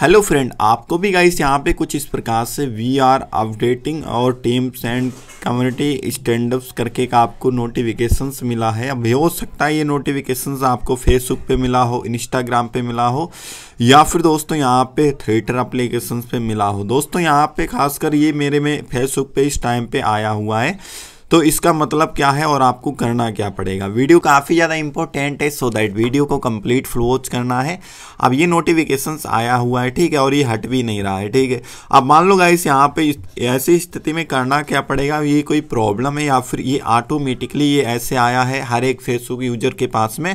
hello friend आपको भी guys यहाँ पे कुछ इस प्रकार से वी आर अपडेटिंग और टीम्स एंड कम्युनिटी स्टैंडअप्स करके का आपको नोटिफिकेशंस मिला है अब हो सकता है ये नोटिफिकेशंस आपको फेसबुक पे मिला हो इंस्टाग्राम पे मिला हो या फिर दोस्तों यहाँ पे थिएटर अप्लीकेशंस पे मिला हो दोस्तों यहाँ पे खासकर ये मेरे में फेसबुक पे इस टाइम पे आया हुआ है तो इसका मतलब क्या है और आपको करना क्या पड़ेगा वीडियो काफ़ी ज़्यादा इंपॉर्टेंट है सो दैट वीडियो को कंप्लीट फ्लो वॉच करना है अब ये नोटिफिकेशंस आया हुआ है ठीक है और ये हट भी नहीं रहा है ठीक है अब मान लो गाइस यहाँ पे ऐसी स्थिति में करना क्या पड़ेगा ये कोई प्रॉब्लम है या फिर ये ऑटोमेटिकली ये ऐसे आया है हर एक फेसबुक यूजर के पास में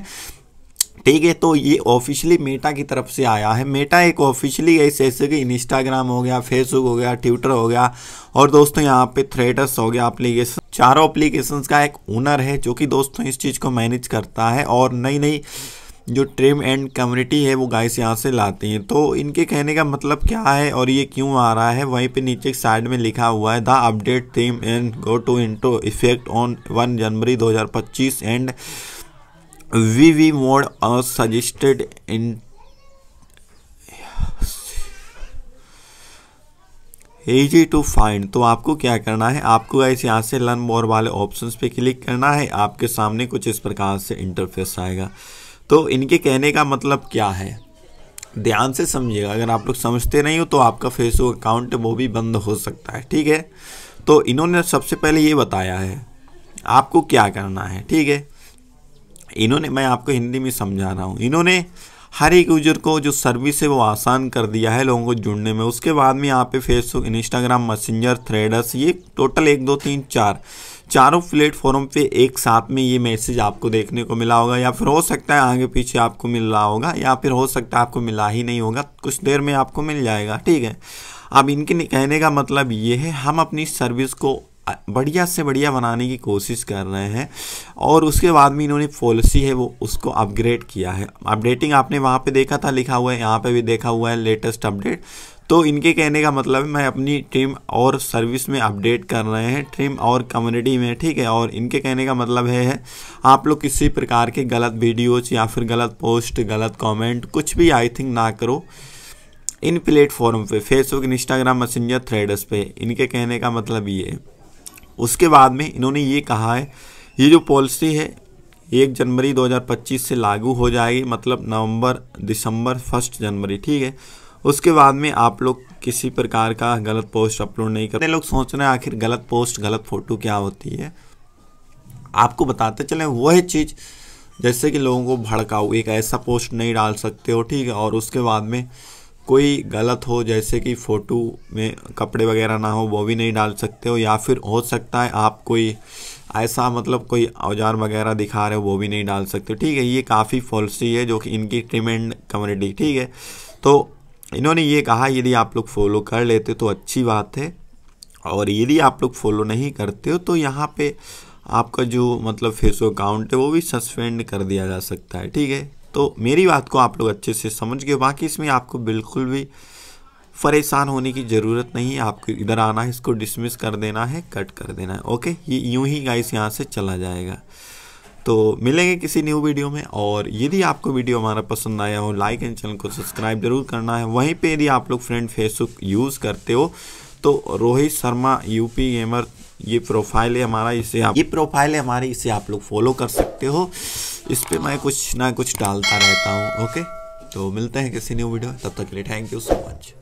ठीक है तो ये ऑफिशियली मेटा की तरफ से आया है मेटा एक ऑफिशियली ऐसे ऐसे कि इंस्टाग्राम हो गया फेसबुक हो गया ट्विटर हो गया और दोस्तों यहाँ पे थ्रेडर्स हो गया अप्लीकेशन चारों अप्लीकेशंस का एक ओनर है जो कि दोस्तों इस चीज़ को मैनेज करता है और नई नई जो ट्रिम एंड कम्युनिटी है वो गाइस यहाँ से लाते हैं तो इनके कहने का मतलब क्या है और ये क्यों आ रहा है वहीं पे नीचे साइड में लिखा हुआ है the update theme and go to into effect on one January 2025 and VV mode are suggested in easy to find तो आपको क्या करना है आपको ऐसे यहाँ से लर्न मोर वाले ऑप्शंस पे क्लिक करना है आपके सामने कुछ इस प्रकार से इंटरफेस आएगा तो इनके कहने का मतलब क्या है ध्यान से समझिएगा अगर आप लोग समझते नहीं हो तो आपका फेसबुक अकाउंट वो भी बंद हो सकता है ठीक है तो इन्होंने सबसे पहले ये बताया है आपको क्या करना है ठीक है इन्होंने मैं आपको हिंदी में समझा रहा हूँ इन्होंने हर एक यूजर को जो सर्विस है वो आसान कर दिया है लोगों को जुड़ने में उसके बाद में यहाँ पे फेसबुक इंस्टाग्राम मैसेंजर थ्रेडर्स ये टोटल एक दो तीन चार चारों प्लेटफॉर्म पे एक साथ में ये मैसेज आपको देखने को मिला होगा या फिर हो सकता है आगे पीछे आपको मिल रहा होगा या फिर हो सकता है आपको मिला ही नहीं होगा कुछ देर में आपको मिल जाएगा ठीक है अब इनके कहने का मतलब ये है हम अपनी सर्विस को बढ़िया से बढ़िया बनाने की कोशिश कर रहे हैं और उसके बाद में इन्होंने पॉलिसी है वो उसको अपग्रेड किया है अपडेटिंग आपने वहाँ पे देखा था लिखा हुआ है यहाँ पे भी देखा हुआ है लेटेस्ट अपडेट तो इनके कहने का मतलब है मैं अपनी टीम और सर्विस में अपडेट कर रहे हैं टीम और कम्युनिटी में ठीक है और इनके कहने का मतलब है, है आप लोग किसी प्रकार के गलत वीडियोज या फिर गलत पोस्ट गलत कॉमेंट कुछ भी आई थिंक ना करो इन प्लेटफॉर्म पे फेसबुक इंस्टाग्राम मैसेंजर थ्रेडस पे इनके कहने का मतलब ये है उसके बाद में इन्होंने ये कहा है ये जो पॉलिसी है एक जनवरी 2025 से लागू हो जाएगी मतलब नवंबर दिसंबर फर्स्ट जनवरी ठीक है उसके बाद में आप लोग किसी प्रकार का गलत पोस्ट अपलोड नहीं करते लोग सोच रहे हैं आखिर गलत पोस्ट गलत फ़ोटो क्या होती है आपको बताते चले वह चीज़ जैसे कि लोगों को भड़काऊ एक ऐसा पोस्ट नहीं डाल सकते हो ठीक है और उसके बाद में कोई गलत हो जैसे कि फ़ोटो में कपड़े वगैरह ना हो वो भी नहीं डाल सकते हो या फिर हो सकता है आप कोई ऐसा मतलब कोई औजार वगैरह दिखा रहे हो वो भी नहीं डाल सकते ठीक है ये काफ़ी फॉलसी है जो कि इनकी ट्रीमेंट कम्युनिटी ठीक है तो इन्होंने ये कहा यदि आप लोग फॉलो कर लेते तो अच्छी बात है और यदि आप लोग फॉलो नहीं करते हो तो यहाँ पे आपका जो मतलब फेसबुक अकाउंट है वो भी सस्पेंड कर दिया जा सकता है ठीक है तो मेरी बात को आप लोग अच्छे से समझ गए बाकी इसमें आपको बिल्कुल भी परेशान होने की ज़रूरत नहीं है आपको इधर आना है इसको डिसमिस कर देना है कट कर देना है ओके ये यूं ही गाइस यहाँ से चला जाएगा तो मिलेंगे किसी न्यू वीडियो में और यदि आपको वीडियो हमारा पसंद आया हो लाइक एंड चैनल को सब्सक्राइब जरूर करना है वहीं पे यदि आप लोग फ्रेंड फेसबुक यूज़ करते हो तो रोहित शर्मा यूपी गेमर ये प्रोफाइल है हमारा इसे आप ये प्रोफाइल है हमारी इसे आप लोग फॉलो कर सकते हो इस पर मैं कुछ ना कुछ डालता रहता हूँ ओके तो मिलते हैं किसी न्यू वीडियो तब तक के लिए थैंक यू सो मच